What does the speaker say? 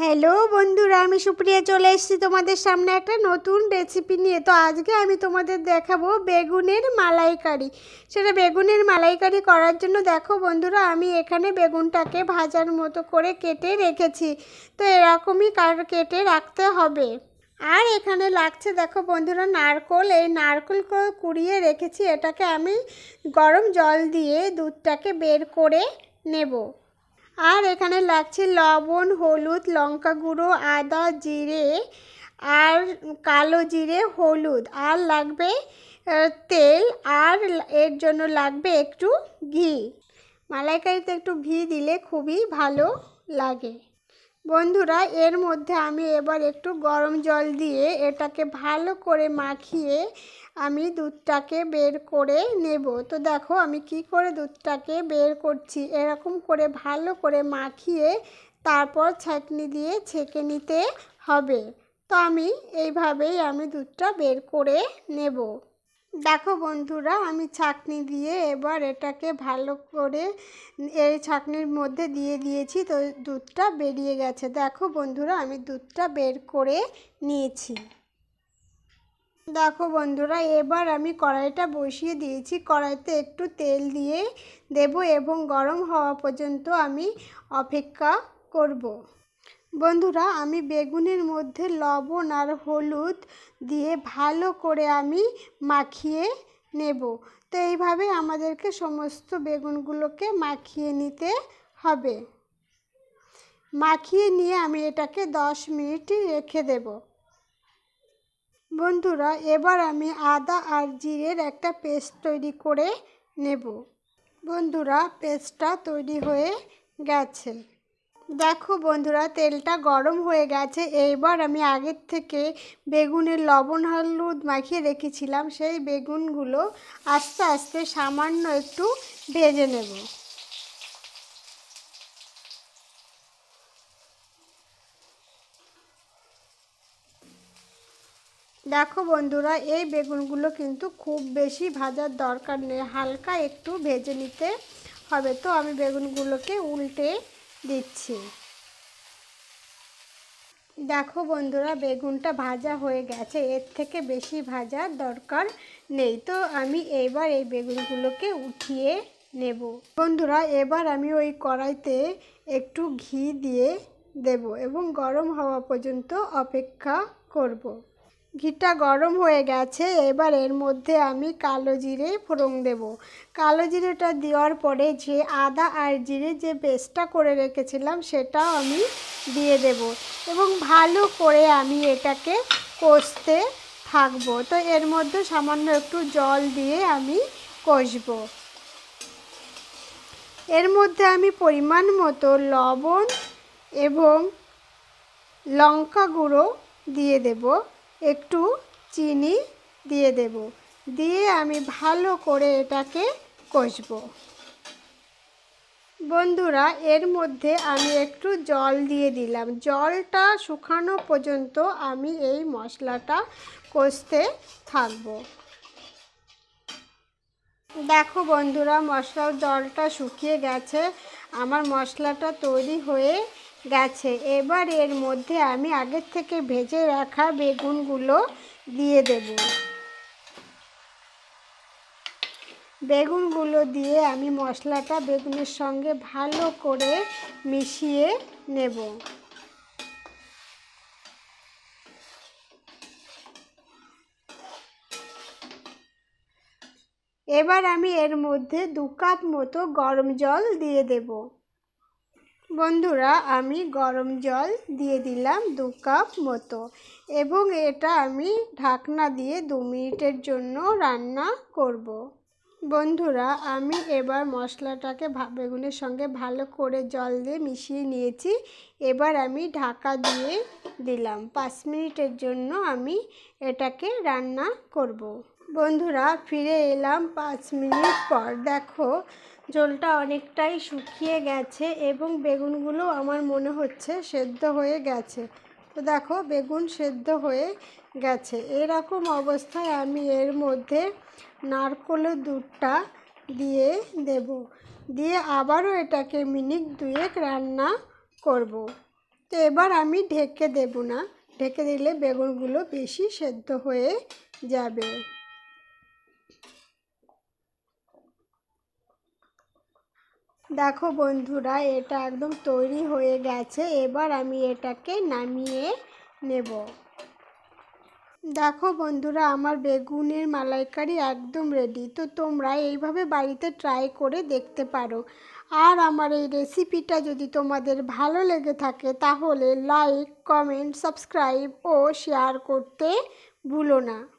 Hello বন্ধুরা আমি সুপ্রিয়া চলে এসেছি তোমাদের সামনে একটা নতুন রেসিপি নিয়ে তো আজকে আমি তোমাদের দেখাবো বেগুনের মালাইকারি সেটা বেগুনের মালাইকারি করার জন্য দেখো বন্ধুরা আমি এখানে বেগুনটাকে ভাজার মতো করে কেটে রেখেছি তো এরকমই কার কেটে রাখতে হবে আর এখানে লাগছে দেখো বন্ধুরা নারকোল এই নারকোল কুড়িয়ে রেখেছি এটাকে আমি গরম জল দিয়ে দুধটাকে বের করে নেব আর এখানে লাগছে লবণ হলুদ লঙ্কা গুঁড়ো আদা জিরে আর কালো জিরে হলুদ আর লাগবে তেল আর এর জন্য লাগবে একটু ঘি মালাইকারিতে একটু ঘি দিলে খুবই ভালো লাগে বন্ধুরা এর মধ্যে আমি এবার একটু গরম জল দিয়ে এটাকে ভালো করে মাখিয়ে আমি দুধটাকে বের করে নেব তো দেখো আমি কি করে দুধটাকে বের করছি এরকম করে ভালো করে মাখিয়ে তারপর ছাঁকনি দিয়ে ছেঁকে নিতে হবে তো আমি এইভাবেই আমি দুধটা বের করে নেব দেখো বন্ধুরা আমি ছাকনি দিয়ে এবার এটাকে ভালো করে এই ছাকনির মধ্যে দিয়ে দিয়েছি তো দুধটা বেরিয়ে গেছে দেখো বন্ধুরা আমি দুধটা বের করে নিয়েছি দেখো বন্ধুরা এবার আমি কড়াইটা বসিয়ে দিয়েছি কড়াইতে একটু তেল দিয়ে দেব এবং গরম হওয়া পর্যন্ত আমি অপেক্ষা করব বন্ধুরা আমি বেগুনের মধ্যে লবণ আর হলুদ দিয়ে ভালো করে আমি মাখিয়ে নেব তো এইভাবে আমাদেরকে সমস্ত বেগুনগুলোকে মাখিয়ে নিতে হবে মাখিয়ে নিয়ে আমি এটাকে দশ মিনিট রেখে দেব বন্ধুরা এবার আমি আদা আর জিরের একটা পেস্ট তৈরি করে নেব বন্ধুরা পেস্টটা তৈরি হয়ে গেছে দেখো বন্ধুরা তেলটা গরম হয়ে গেছে এইবার আমি আগের থেকে বেগুনের লবণ হলুদ মাখিয়ে রেখেছিলাম সেই বেগুনগুলো আস্তে আস্তে সামান্য একটু ভেজে নেব দেখো বন্ধুরা এই বেগুনগুলো কিন্তু খুব বেশি ভাজার দরকার নেই হালকা একটু ভেজে নিতে হবে তো আমি বেগুনগুলোকে উল্টে দিচ্ছি দেখো বন্ধুরা বেগুনটা ভাজা হয়ে গেছে এর থেকে বেশি ভাজার দরকার নেই তো আমি এবার এই বেগুনগুলোকে উঠিয়ে নেব বন্ধুরা এবার আমি ওই কড়াইতে একটু ঘি দিয়ে দেব এবং গরম হওয়া পর্যন্ত অপেক্ষা করব ঘিটা গরম হয়ে গেছে এবার এর মধ্যে আমি কালো জিরে ফোড়ন দেব কালো জিরেটা দেওয়ার পরে যে আদা আর জিরে যে বেসটা করে রেখেছিলাম সেটাও আমি দিয়ে দেব এবং ভালো করে আমি এটাকে কষতে থাকবো তো এর মধ্যে সামান্য একটু জল দিয়ে আমি কষবো এর মধ্যে আমি পরিমাণ মতো লবণ এবং লঙ্কা গুঁড়ো দিয়ে দেবো একটু চিনি দিয়ে দেব দিয়ে আমি ভালো করে এটাকে কষব বন্ধুরা এর মধ্যে আমি একটু জল দিয়ে দিলাম জলটা শুকানো পর্যন্ত আমি এই মশলাটা কষতে থাকবো দেখো বন্ধুরা মশলার জলটা শুকিয়ে গেছে আমার মশলাটা তৈরি হয়ে গেছে এবার এর মধ্যে আমি আগের থেকে ভেজে রাখা বেগুনগুলো দিয়ে দেব বেগুনগুলো দিয়ে আমি মশলাটা বেগুনের সঙ্গে ভালো করে মিশিয়ে নেব এবার আমি এর মধ্যে দু কাপ মতো গরম জল দিয়ে দেবো বন্ধুরা আমি গরম জল দিয়ে দিলাম দু কাপ মতো এবং এটা আমি ঢাকনা দিয়ে দু মিনিটের জন্য রান্না করব। বন্ধুরা আমি এবার মশলাটাকে বেগুনের সঙ্গে ভালো করে জল দিয়ে মিশিয়ে নিয়েছি এবার আমি ঢাকা দিয়ে দিলাম পাঁচ মিনিটের জন্য আমি এটাকে রান্না করব। বন্ধুরা ফিরে এলাম পাঁচ মিনিট পর দেখো জলটা অনেকটাই শুকিয়ে গেছে এবং বেগুনগুলো আমার মনে হচ্ছে সেদ্ধ হয়ে গেছে তো দেখো বেগুন সেদ্ধ হয়ে গেছে এরকম অবস্থায় আমি এর মধ্যে নারকলের দুধটা দিয়ে দেব দিয়ে আবারও এটাকে মিনিট দুয়েক রান্না করব। তো এবার আমি ঢেকে দেব না ঢেকে দিলে বেগুনগুলো বেশি সেদ্ধ হয়ে যাবে দেখো বন্ধুরা এটা একদম তৈরি হয়ে গেছে এবার আমি এটাকে নামিয়ে নেব দেখো বন্ধুরা আমার বেগুনের মালাইকারি একদম রেডি তো তোমরা এইভাবে বাড়িতে ট্রাই করে দেখতে পারো আর আমার এই রেসিপিটা যদি তোমাদের ভালো লেগে থাকে তাহলে লাইক কমেন্ট সাবস্ক্রাইব ও শেয়ার করতে ভুলো না